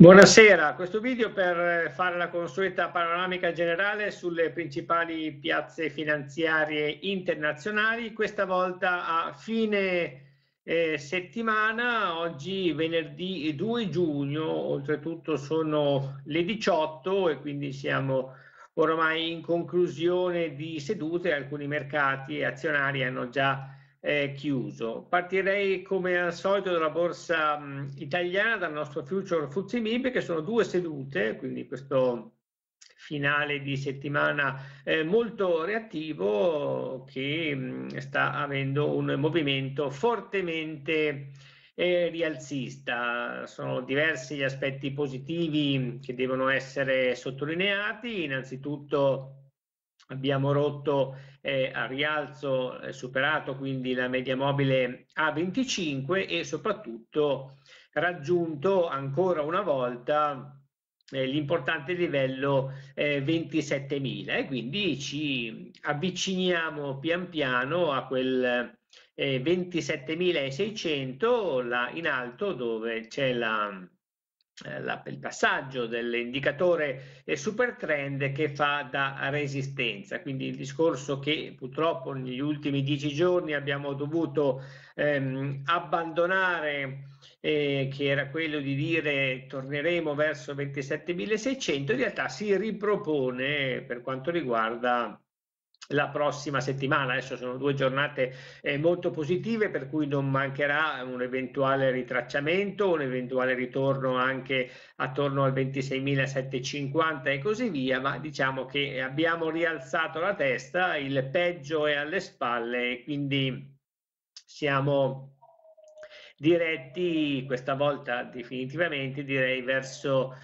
Buonasera, questo video per eh, fare la consueta panoramica generale sulle principali piazze finanziarie internazionali, questa volta a fine eh, settimana, oggi venerdì 2 giugno, oltretutto sono le 18 e quindi siamo ormai in conclusione di sedute, alcuni mercati azionari hanno già eh, chiuso. Partirei come al solito dalla borsa mh, italiana, dal nostro future Fuzzi Mib, che sono due sedute, quindi questo finale di settimana eh, molto reattivo che mh, sta avendo un movimento fortemente eh, rialzista. Sono diversi gli aspetti positivi che devono essere sottolineati, innanzitutto abbiamo rotto eh, a rialzo, eh, superato quindi la media mobile A25 e soprattutto raggiunto ancora una volta eh, l'importante livello 27.000 eh, e quindi ci avviciniamo pian piano a quel 27.600 eh, in alto dove c'è la eh, la, il passaggio dell'indicatore eh, super trend che fa da resistenza, quindi il discorso che purtroppo negli ultimi dieci giorni abbiamo dovuto ehm, abbandonare eh, che era quello di dire torneremo verso 27.600, in realtà si ripropone per quanto riguarda la prossima settimana. Adesso sono due giornate eh, molto positive per cui non mancherà un eventuale ritracciamento, un eventuale ritorno anche attorno al 26.750 e così via, ma diciamo che abbiamo rialzato la testa, il peggio è alle spalle e quindi siamo diretti questa volta definitivamente direi verso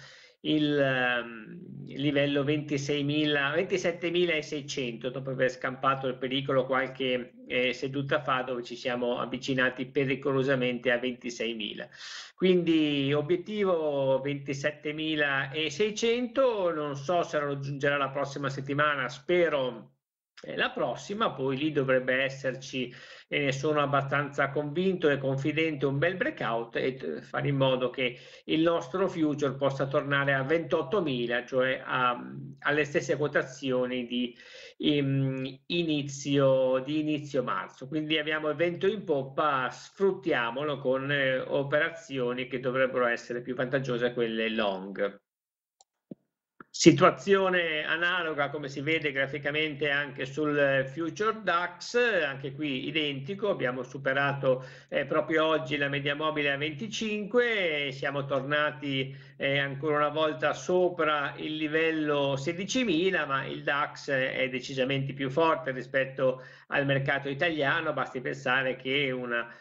il ehm, livello 26.000, 27.600 dopo aver scampato il pericolo qualche eh, seduta fa dove ci siamo avvicinati pericolosamente a 26.000 quindi obiettivo 27.600 non so se lo raggiungerà la prossima settimana spero la prossima poi lì dovrebbe esserci, e ne sono abbastanza convinto e confidente, un bel breakout e eh, fare in modo che il nostro future possa tornare a 28.000, cioè a, ehm, alle stesse quotazioni di, in, ehm, inizio, di inizio marzo. Quindi abbiamo il vento in poppa, sfruttiamolo con eh, operazioni che dovrebbero essere più vantaggiose quelle long. Situazione analoga come si vede graficamente anche sul eh, Future DAX, anche qui identico, abbiamo superato eh, proprio oggi la media mobile a 25, siamo tornati eh, ancora una volta sopra il livello 16.000, ma il DAX è decisamente più forte rispetto al mercato italiano, basti pensare che una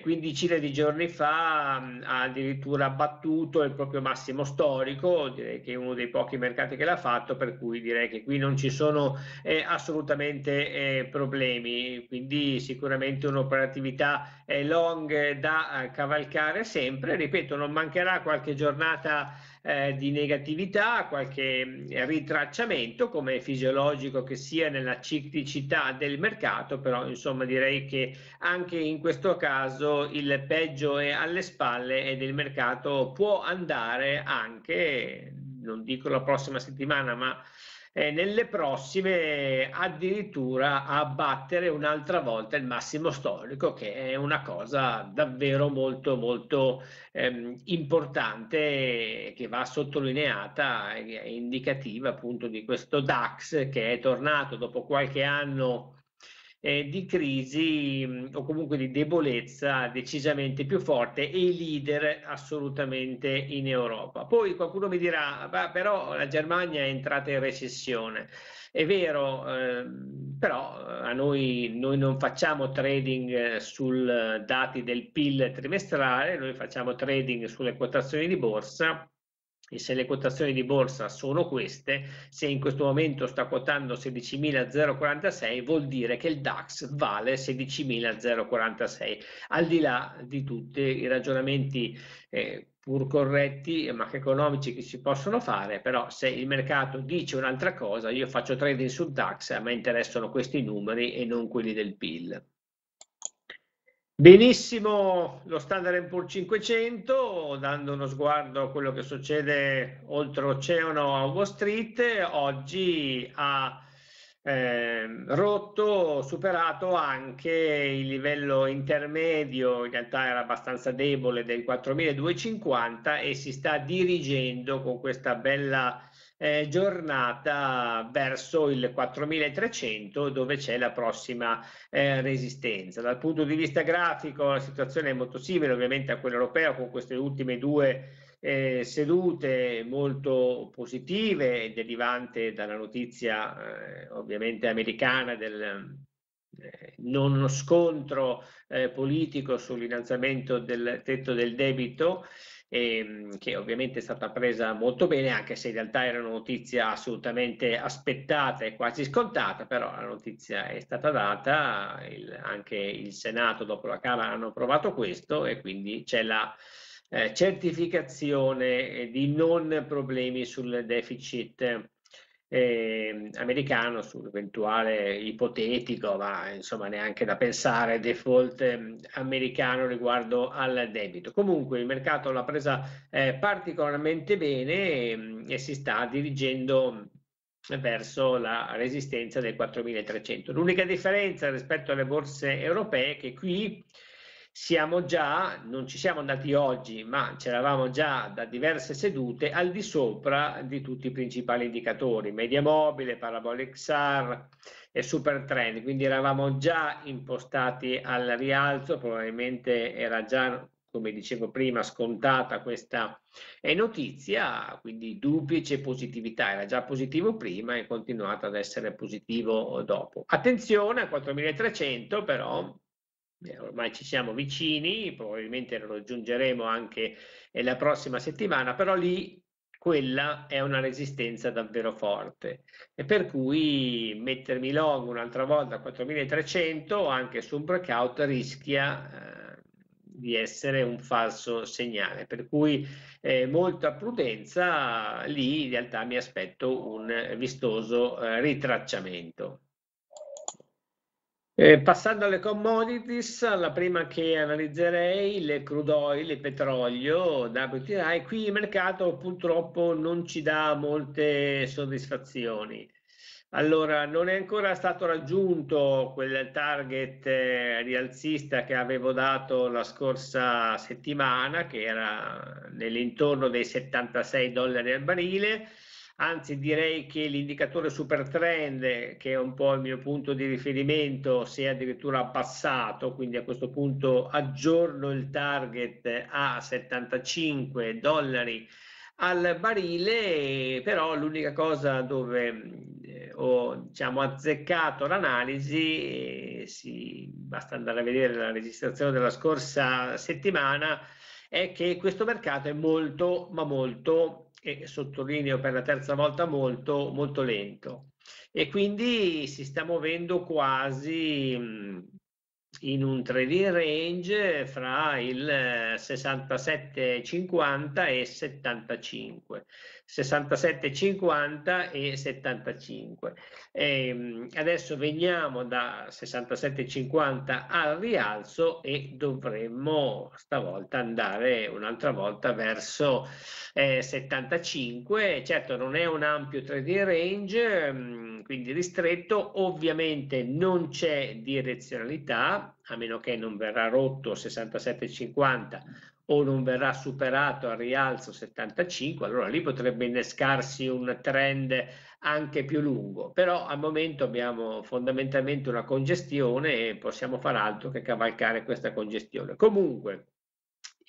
15 di giorni fa ha addirittura battuto il proprio massimo storico, direi che è uno dei pochi mercati che l'ha fatto, per cui direi che qui non ci sono eh, assolutamente eh, problemi, quindi sicuramente un'operatività eh, long da eh, cavalcare sempre, ripeto non mancherà qualche giornata eh, di negatività, qualche eh, ritracciamento come fisiologico che sia nella ciclicità del mercato, però insomma direi che anche in questo caso il peggio è alle spalle ed il mercato può andare anche, non dico la prossima settimana, ma eh, nelle prossime addirittura a battere un'altra volta il massimo storico, che è una cosa davvero molto molto ehm, importante che va sottolineata, è indicativa appunto di questo DAX che è tornato dopo qualche anno eh, di crisi o comunque di debolezza decisamente più forte e i leader assolutamente in Europa. Poi qualcuno mi dirà, beh, però la Germania è entrata in recessione. È vero, ehm, eh, però a noi, noi, non facciamo trading eh, sui eh, dati del PIL trimestrale, noi facciamo trading sulle quotazioni di borsa e se le quotazioni di borsa sono queste, se in questo momento sta quotando 16.046 vuol dire che il DAX vale 16.046, al di là di tutti i ragionamenti eh, pur corretti e economici che si possono fare, però se il mercato dice un'altra cosa, io faccio trading sul DAX, a me interessano questi numeri e non quelli del PIL. Benissimo lo Standard Poor's 500, dando uno sguardo a quello che succede oltreoceano a Wall Street, oggi ha eh, rotto, superato anche il livello intermedio, in realtà era abbastanza debole, del 4250 e si sta dirigendo con questa bella eh, giornata verso il 4300 dove c'è la prossima eh, resistenza. Dal punto di vista grafico la situazione è molto simile ovviamente a quella europea con queste ultime due eh, sedute molto positive derivante dalla notizia eh, ovviamente americana del eh, non scontro eh, politico sull'innalzamento del tetto del debito ehm, che ovviamente è stata presa molto bene, anche se in realtà era una notizia assolutamente aspettata e quasi scontata, però la notizia è stata data, il, anche il Senato dopo la Camera hanno provato questo e quindi c'è la... Eh, certificazione eh, di non problemi sul deficit eh, americano sull'eventuale ipotetico, ma insomma neanche da pensare, default eh, americano riguardo al debito. Comunque il mercato l'ha presa eh, particolarmente bene ehm, e si sta dirigendo verso la resistenza del 4300. L'unica differenza rispetto alle borse europee è che qui siamo già, non ci siamo andati oggi, ma c'eravamo già da diverse sedute, al di sopra di tutti i principali indicatori, media mobile, parabolic SAR e super trend, quindi eravamo già impostati al rialzo, probabilmente era già, come dicevo prima, scontata questa eh, notizia, quindi duplice positività, era già positivo prima e continuato ad essere positivo dopo. Attenzione a 4300 però, eh, ormai ci siamo vicini, probabilmente lo raggiungeremo anche eh, la prossima settimana, però lì quella è una resistenza davvero forte e per cui mettermi long un'altra volta a 4300 anche su un breakout rischia eh, di essere un falso segnale per cui eh, molta prudenza lì in realtà mi aspetto un vistoso eh, ritracciamento eh, passando alle commodities, la prima che analizzerei le crude oil, il petrolio WTI, qui il mercato purtroppo non ci dà molte soddisfazioni. Allora, non è ancora stato raggiunto quel target eh, rialzista che avevo dato la scorsa settimana, che era nell'intorno dei 76 dollari al barile anzi direi che l'indicatore super trend, che è un po' il mio punto di riferimento, si è addirittura abbassato, quindi a questo punto aggiorno il target a 75 dollari al barile, però l'unica cosa dove eh, ho diciamo, azzeccato l'analisi, eh, sì, basta andare a vedere la registrazione della scorsa settimana, è che questo mercato è molto, ma molto e sottolineo per la terza volta molto, molto lento. E quindi si sta muovendo quasi mh, mm, in un trading range fra il 67,50 eh, e 75, 67,50 e 75. E ehm, adesso veniamo da 67,50 al rialzo e dovremmo stavolta andare un'altra volta verso eh, 75. Certo non è un ampio trading range, mm, quindi ristretto, ovviamente non c'è direzionalità, a meno che non verrà rotto 67,50 o non verrà superato al rialzo 75, allora lì potrebbe innescarsi un trend anche più lungo, però al momento abbiamo fondamentalmente una congestione e possiamo far altro che cavalcare questa congestione. Comunque,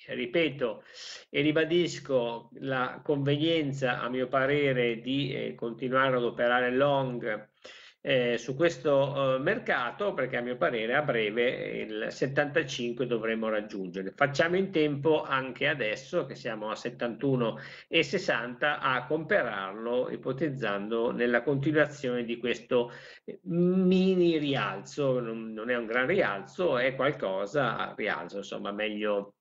ripeto e ribadisco la convenienza, a mio parere, di eh, continuare ad operare long eh, su questo eh, mercato perché a mio parere a breve eh, il 75 dovremo raggiungere. Facciamo in tempo anche adesso che siamo a 71,60 a comprarlo ipotizzando nella continuazione di questo eh, mini rialzo, non, non è un gran rialzo, è qualcosa rialzo, insomma meglio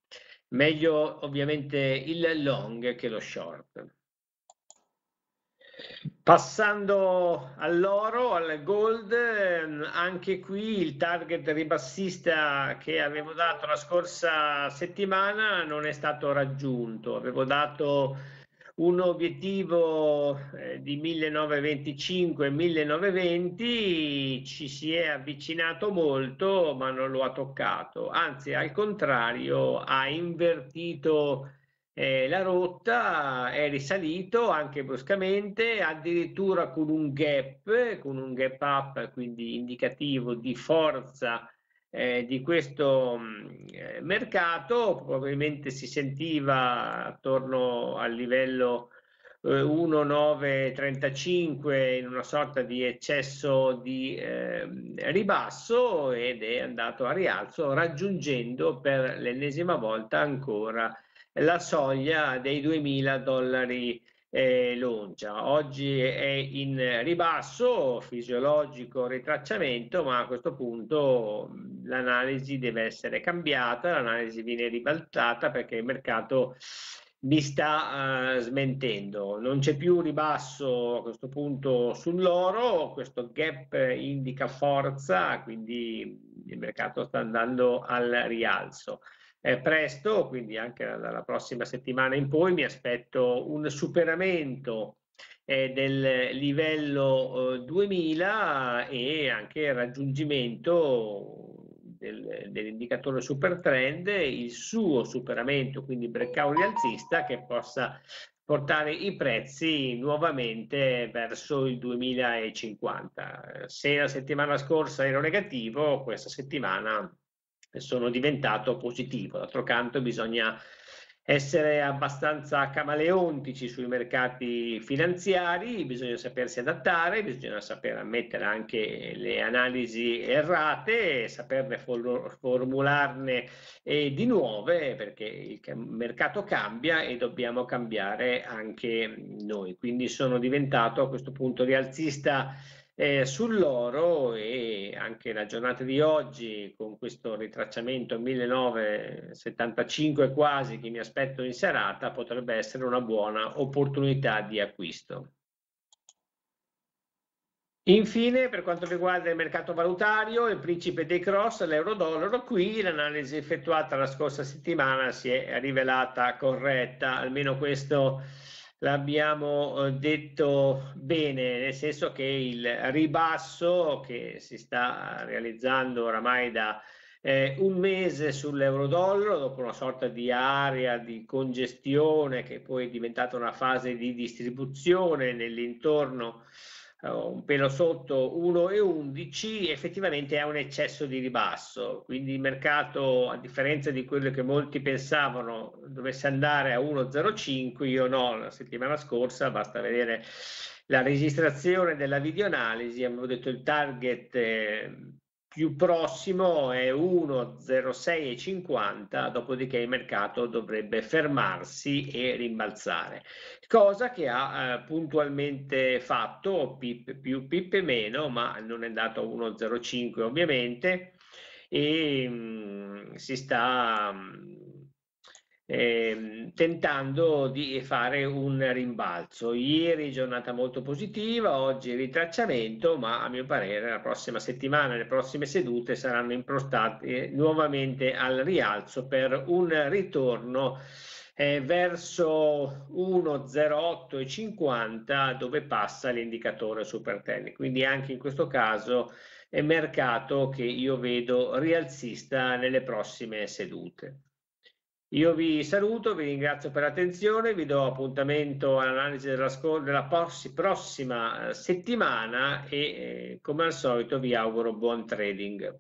Meglio ovviamente il long che lo short. Passando all'oro, al gold, anche qui il target ribassista che avevo dato la scorsa settimana non è stato raggiunto. Avevo dato un obiettivo eh, di 1925-1920 ci si è avvicinato molto ma non lo ha toccato, anzi al contrario ha invertito eh, la rotta, è risalito anche bruscamente, addirittura con un gap, con un gap up quindi indicativo di forza eh, di questo mh, mm, mercato, probabilmente si sentiva attorno al livello eh, 1,935 in una sorta di eccesso di eh, ribasso ed è andato a rialzo raggiungendo per l'ennesima volta ancora la soglia dei 2000 dollari eh, Loncia. Oggi è in ribasso, fisiologico ritracciamento, ma a questo punto l'analisi deve essere cambiata, l'analisi viene ribaltata perché il mercato mi sta uh, smentendo. Non c'è più ribasso a questo punto sull'oro, questo gap indica forza, quindi il mercato sta andando al rialzo eh, presto, quindi anche dalla prossima settimana in poi mi aspetto un superamento eh, del livello eh, 2000 e anche il raggiungimento del, dell'indicatore super trend, il suo superamento, quindi breakout rialzista che possa portare i prezzi nuovamente verso il 2050. Se la settimana scorsa ero negativo, questa settimana sono diventato positivo. D'altro canto bisogna essere abbastanza camaleontici sui mercati finanziari, bisogna sapersi adattare, bisogna saper ammettere anche le analisi errate, saperne formularne di nuove, perché il mercato cambia e dobbiamo cambiare anche noi. Quindi sono diventato a questo punto rialzista eh, Sull'oro e anche la giornata di oggi con questo ritracciamento 1975 quasi che mi aspetto in serata potrebbe essere una buona opportunità di acquisto. Infine, per quanto riguarda il mercato valutario, il principe dei cross, l'euro-dollaro, qui l'analisi effettuata la scorsa settimana si è rivelata corretta, almeno questo l'abbiamo eh, detto bene, nel senso che il ribasso che si sta realizzando oramai da eh, un mese sull'euro-dollaro, dopo una sorta di area di congestione che poi è diventata una fase di distribuzione nell'intorno eh, un pelo sotto 1,11 effettivamente è un eccesso di ribasso quindi il mercato a differenza di quello che molti pensavano dovesse andare a 1,05 io no la settimana scorsa basta vedere la registrazione della videoanalisi abbiamo detto il target eh, più prossimo è 1,0650, dopodiché il mercato dovrebbe fermarsi e rimbalzare, cosa che ha eh, puntualmente fatto, pip più pip meno, ma non è andato a 1,05 ovviamente, e mh, mm, si sta... Mh, mm, ehm, tentando di fare un rimbalzo. Ieri giornata molto positiva, oggi ritracciamento, ma a mio parere la prossima settimana, le prossime sedute saranno improstate eh, nuovamente al rialzo per un ritorno eh, verso 1,08,50 dove passa l'indicatore super tecnico. Quindi anche in questo caso è mercato che io vedo rialzista nelle prossime sedute. Io vi saluto, vi ringrazio per l'attenzione, vi do appuntamento all'analisi della, della, prossima eh, settimana e eh, come al solito vi auguro buon trading.